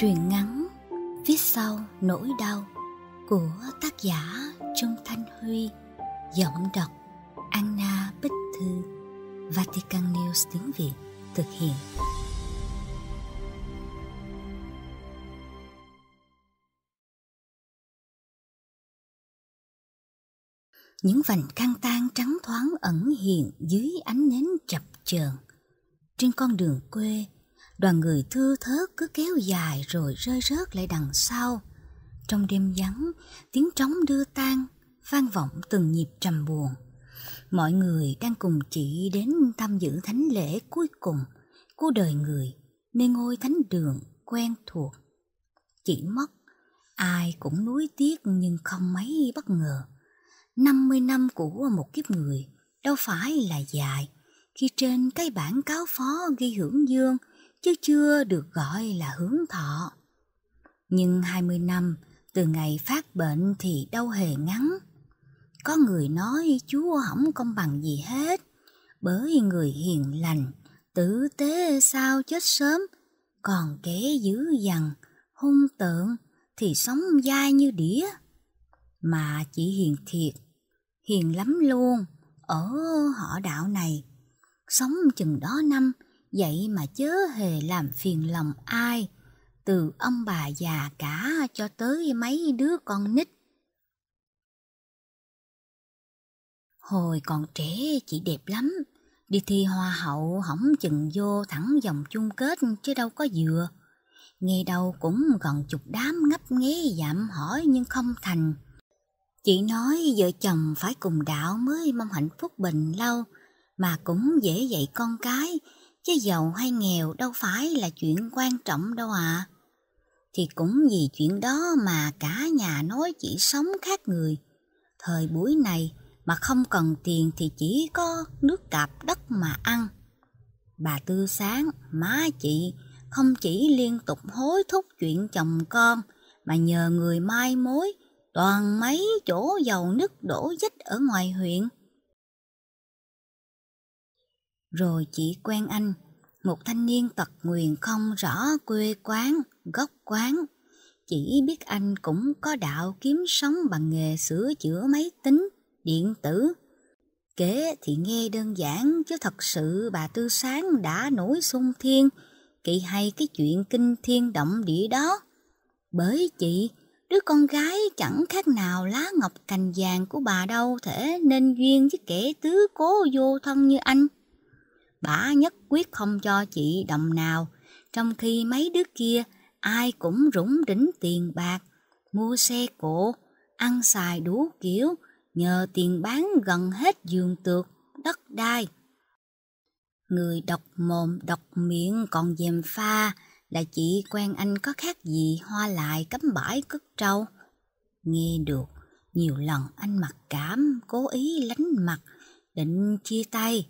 Truyện ngắn Viết sau nỗi đau Của tác giả Trung Thanh Huy Giọng đọc Anna Bích Thư Vatican News tiếng Việt thực hiện Những vành căng tan trắng thoáng ẩn hiện dưới ánh nến chập chờn trên con đường quê đoàn người thưa thớt cứ kéo dài rồi rơi rớt lại đằng sau trong đêm vắng tiếng trống đưa tan vang vọng từng nhịp trầm buồn mọi người đang cùng chị đến tham dự thánh lễ cuối cùng của đời người nơi ngôi thánh đường quen thuộc chỉ mất ai cũng nuối tiếc nhưng không mấy bất ngờ năm mươi năm của một kiếp người đâu phải là dài khi trên cái bản cáo phó ghi hưởng dương chứ chưa được gọi là hướng thọ. Nhưng 20 năm từ ngày phát bệnh thì đâu hề ngắn. Có người nói Chúa không công bằng gì hết, bởi người hiền lành, tử tế sao chết sớm, còn kẻ dữ dằn, hung tượng thì sống dai như đĩa. Mà chỉ hiền thiệt, hiền lắm luôn, ở họ đạo này, sống chừng đó năm, vậy mà chớ hề làm phiền lòng ai từ ông bà già cả cho tới mấy đứa con nít hồi còn trẻ chị đẹp lắm đi thi hoa hậu hỏng chừng vô thẳng vòng chung kết chứ đâu có vừa nghe đâu cũng gần chục đám ngấp nghé dạm hỏi nhưng không thành chị nói vợ chồng phải cùng đạo mới mong hạnh phúc bình lâu mà cũng dễ dạy con cái chứ giàu hay nghèo đâu phải là chuyện quan trọng đâu ạ. À. Thì cũng vì chuyện đó mà cả nhà nói chỉ sống khác người. Thời buổi này mà không cần tiền thì chỉ có nước cạp đất mà ăn. Bà Tư Sáng, má chị, không chỉ liên tục hối thúc chuyện chồng con, mà nhờ người mai mối, toàn mấy chỗ dầu nứt đổ dách ở ngoài huyện rồi chị quen anh, một thanh niên tật nguyền không rõ quê quán, gốc quán. Chỉ biết anh cũng có đạo kiếm sống bằng nghề sửa chữa máy tính, điện tử. Kể thì nghe đơn giản chứ thật sự bà Tư Sáng đã nổi sung thiên, kỳ hay cái chuyện kinh thiên động địa đó. Bởi chị, đứa con gái chẳng khác nào lá ngọc cành vàng của bà đâu thể nên duyên với kẻ tứ cố vô thân như anh bả nhất quyết không cho chị đồng nào, trong khi mấy đứa kia ai cũng rủng rỉnh tiền bạc, mua xe cổ, ăn xài đủ kiểu, nhờ tiền bán gần hết giường tược, đất đai. Người độc mồm độc miệng còn dèm pha là chị quen anh có khác gì hoa lại cấm bãi cất trâu. Nghe được, nhiều lần anh mặc cảm, cố ý lánh mặt, định chia tay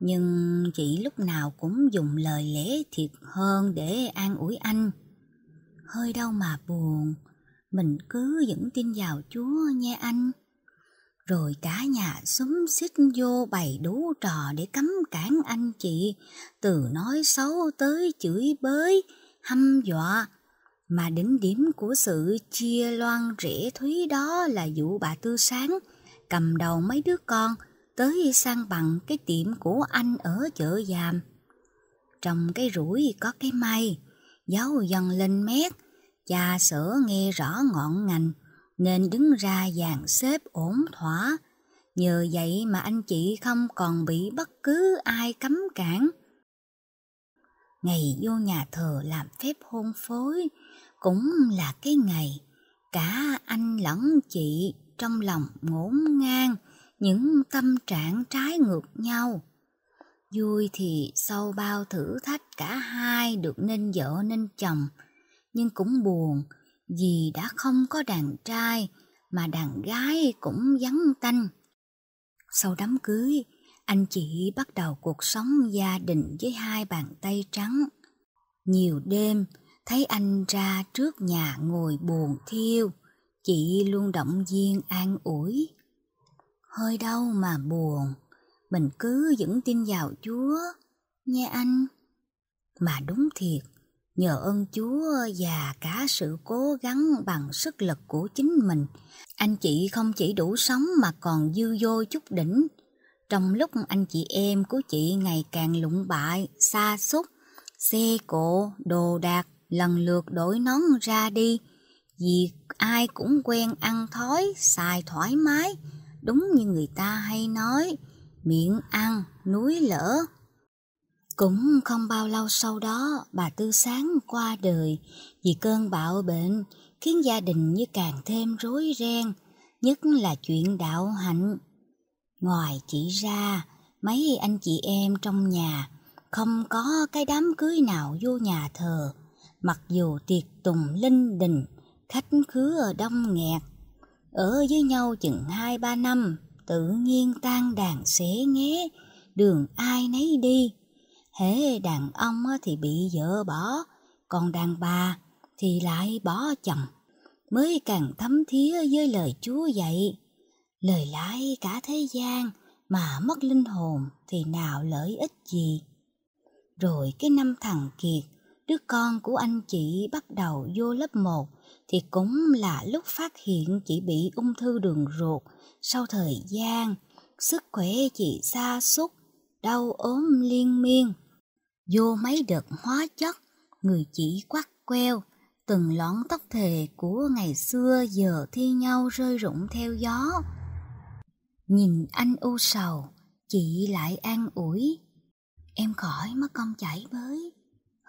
nhưng chị lúc nào cũng dùng lời lẽ thiệt hơn để an ủi anh hơi đau mà buồn mình cứ vững tin vào chúa nghe anh rồi cả nhà xúm xích vô bày đủ trò để cấm cản anh chị từ nói xấu tới chửi bới hăm dọa mà đỉnh điểm của sự chia loan rễ thúy đó là vụ bà tư sáng cầm đầu mấy đứa con tới sang bằng cái tiệm của anh ở chợ giàm. Trong cái rủi có cái may, giáo dần lên mét, cha sở nghe rõ ngọn ngành, nên đứng ra dàn xếp ổn thỏa. Nhờ vậy mà anh chị không còn bị bất cứ ai cấm cản. Ngày vô nhà thờ làm phép hôn phối cũng là cái ngày cả anh lẫn chị trong lòng ngổn ngang những tâm trạng trái ngược nhau vui thì sau bao thử thách cả hai được nên vợ nên chồng nhưng cũng buồn vì đã không có đàn trai mà đàn gái cũng vắng tanh sau đám cưới anh chị bắt đầu cuộc sống gia đình với hai bàn tay trắng nhiều đêm thấy anh ra trước nhà ngồi buồn thiêu chị luôn động viên an ủi hơi đau mà buồn, mình cứ vững tin vào Chúa, nghe anh. Mà đúng thiệt, nhờ ơn Chúa và cả sự cố gắng bằng sức lực của chính mình, anh chị không chỉ đủ sống mà còn dư vô chút đỉnh. Trong lúc anh chị em của chị ngày càng lụng bại, xa xúc, xe cộ, đồ đạc lần lượt đổi nón ra đi, vì ai cũng quen ăn thói, xài thoải mái, đúng như người ta hay nói miệng ăn núi lỡ cũng không bao lâu sau đó bà tư sáng qua đời vì cơn bạo bệnh khiến gia đình như càng thêm rối ren nhất là chuyện đạo hạnh ngoài chỉ ra mấy anh chị em trong nhà không có cái đám cưới nào vô nhà thờ mặc dù tiệc tùng linh đình khách khứa đông nghẹt ở với nhau chừng hai ba năm tự nhiên tan đàn xế nghé đường ai nấy đi hễ đàn ông thì bị vợ bỏ còn đàn bà thì lại bỏ chồng mới càng thấm thía với lời chúa dạy lời lãi cả thế gian mà mất linh hồn thì nào lợi ích gì rồi cái năm thằng kiệt đứa con của anh chị bắt đầu vô lớp 1 thì cũng là lúc phát hiện chị bị ung thư đường ruột. Sau thời gian, sức khỏe chị xa sút, đau ốm liên miên. Vô mấy đợt hóa chất, người chị quắt queo, từng lõn tóc thề của ngày xưa giờ thi nhau rơi rụng theo gió. Nhìn anh u sầu, chị lại an ủi. Em khỏi mất công chảy bới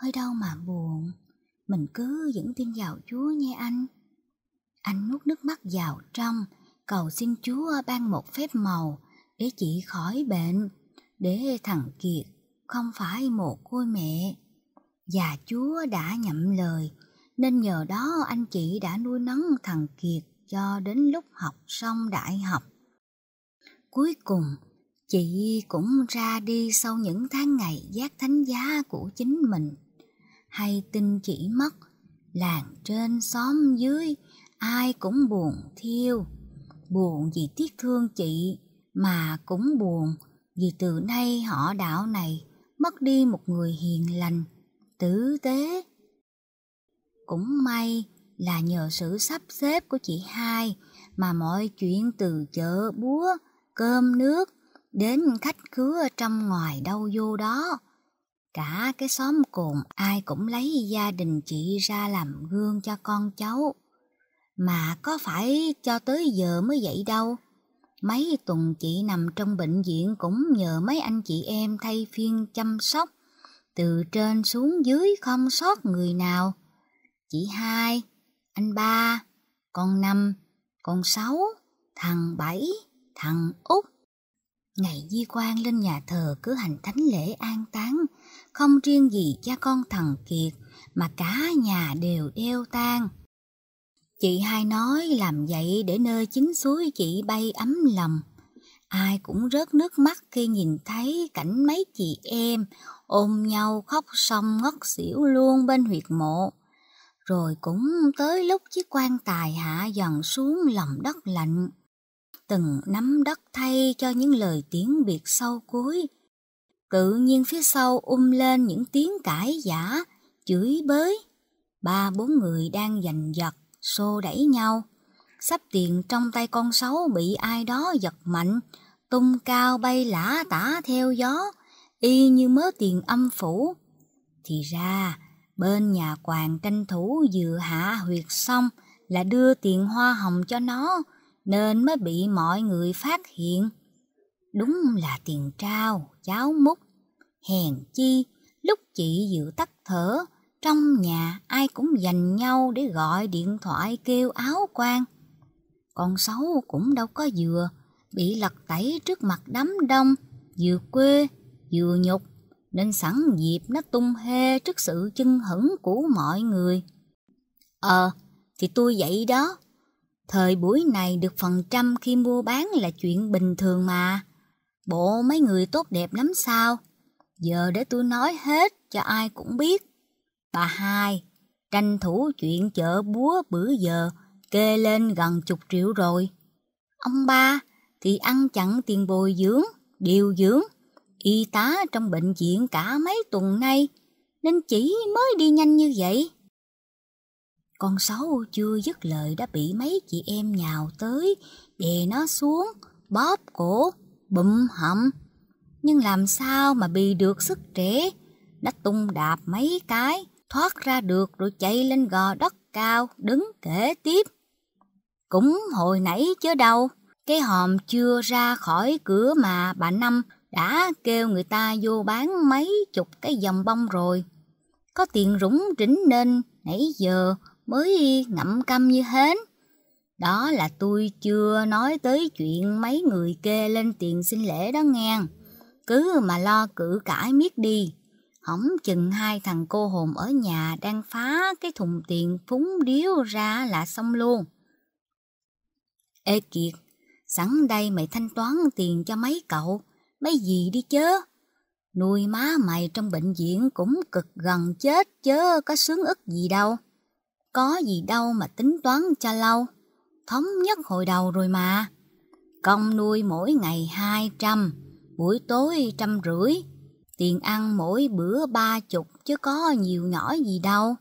hơi đau mà buồn. Mình cứ dẫn tin vào Chúa nhé anh. Anh nuốt nước mắt vào trong, cầu xin Chúa ban một phép màu để chị khỏi bệnh, để thằng Kiệt không phải một cô mẹ. Và Chúa đã nhậm lời, nên nhờ đó anh chị đã nuôi nấng thằng Kiệt cho đến lúc học xong đại học. Cuối cùng, chị cũng ra đi sau những tháng ngày giác thánh giá của chính mình hay tin chỉ mất làng trên xóm dưới ai cũng buồn thiêu buồn vì tiếc thương chị mà cũng buồn vì từ nay họ đạo này mất đi một người hiền lành tử tế cũng may là nhờ sự sắp xếp của chị hai mà mọi chuyện từ chợ búa cơm nước đến khách khứa trong ngoài đâu vô đó Cả cái xóm cồn ai cũng lấy gia đình chị ra làm gương cho con cháu. Mà có phải cho tới giờ mới vậy đâu. Mấy tuần chị nằm trong bệnh viện cũng nhờ mấy anh chị em thay phiên chăm sóc. Từ trên xuống dưới không sót người nào. Chị hai, anh ba, con năm, con sáu, thằng bảy, thằng út. Ngày di quan lên nhà thờ cứ hành thánh lễ an táng, không riêng gì cha con thằng Kiệt mà cả nhà đều đeo tang. Chị hai nói làm vậy để nơi chính suối chị bay ấm lòng. Ai cũng rớt nước mắt khi nhìn thấy cảnh mấy chị em ôm nhau khóc xong ngất xỉu luôn bên huyệt mộ. Rồi cũng tới lúc chiếc quan tài hạ dần xuống lòng đất lạnh. Từng nắm đất thay cho những lời tiếng biệt sâu cuối tự nhiên phía sau um lên những tiếng cãi giả, chửi bới. Ba bốn người đang giành giật, xô đẩy nhau. Sắp tiền trong tay con sáu bị ai đó giật mạnh, tung cao bay lả tả theo gió, y như mớ tiền âm phủ. Thì ra, bên nhà quàng tranh thủ vừa hạ huyệt xong là đưa tiền hoa hồng cho nó, nên mới bị mọi người phát hiện. Đúng là tiền trao, cháo múc, hèn chi lúc chị dự tắt thở trong nhà ai cũng dành nhau để gọi điện thoại kêu áo quan con xấu cũng đâu có vừa bị lật tẩy trước mặt đám đông vừa quê vừa nhục nên sẵn dịp nó tung hê trước sự chân hững của mọi người ờ thì tôi vậy đó thời buổi này được phần trăm khi mua bán là chuyện bình thường mà bộ mấy người tốt đẹp lắm sao giờ để tôi nói hết cho ai cũng biết. Bà hai, tranh thủ chuyện chợ búa bữa giờ kê lên gần chục triệu rồi. Ông ba thì ăn chặn tiền bồi dưỡng, điều dưỡng, y tá trong bệnh viện cả mấy tuần nay, nên chỉ mới đi nhanh như vậy. Con sáu chưa dứt lời đã bị mấy chị em nhào tới, đè nó xuống, bóp cổ, bụm hậm nhưng làm sao mà bị được sức trễ. đã tung đạp mấy cái, thoát ra được rồi chạy lên gò đất cao, đứng kể tiếp. Cũng hồi nãy chứ đâu, cái hòm chưa ra khỏi cửa mà bà Năm đã kêu người ta vô bán mấy chục cái dòng bông rồi. Có tiền rủng rỉnh nên nãy giờ mới ngậm câm như hến. Đó là tôi chưa nói tới chuyện mấy người kê lên tiền xin lễ đó nghe cứ mà lo cự cãi miết đi. hỏng chừng hai thằng cô hồn ở nhà đang phá cái thùng tiền phúng điếu ra là xong luôn. Ê Kiệt, sẵn đây mày thanh toán tiền cho mấy cậu, mấy gì đi chớ. Nuôi má mày trong bệnh viện cũng cực gần chết chớ có sướng ức gì đâu. Có gì đâu mà tính toán cho lâu, thống nhất hồi đầu rồi mà. Công nuôi mỗi ngày hai trăm buổi tối trăm rưỡi. Tiền ăn mỗi bữa ba chục chứ có nhiều nhỏ gì đâu.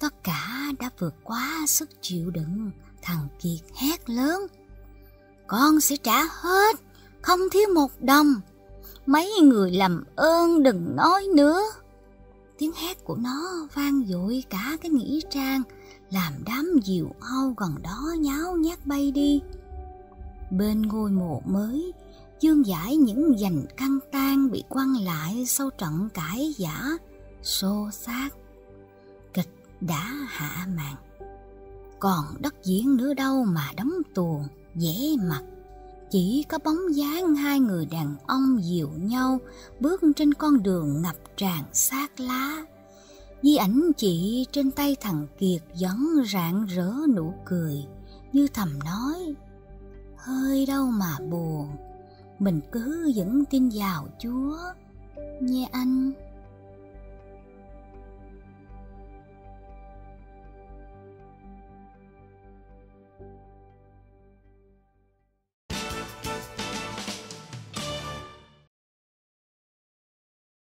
Tất cả đã vượt quá sức chịu đựng, thằng Kiệt hét lớn. Con sẽ trả hết, không thiếu một đồng. Mấy người làm ơn đừng nói nữa. Tiếng hét của nó vang dội cả cái nghĩa trang, làm đám diều hâu gần đó nháo nhác bay đi. Bên ngôi mộ mới, dương giải những dành căng tan bị quăng lại sau trận cãi giả, xô xác. Kịch đã hạ màn. Còn đất diễn nữa đâu mà đóng tuồng, dễ mặt. Chỉ có bóng dáng hai người đàn ông dịu nhau bước trên con đường ngập tràn xác lá. Di ảnh chị trên tay thằng Kiệt vẫn rạng rỡ nụ cười như thầm nói hơi đâu mà buồn mình cứ vẫn tin vào chúa nghe anh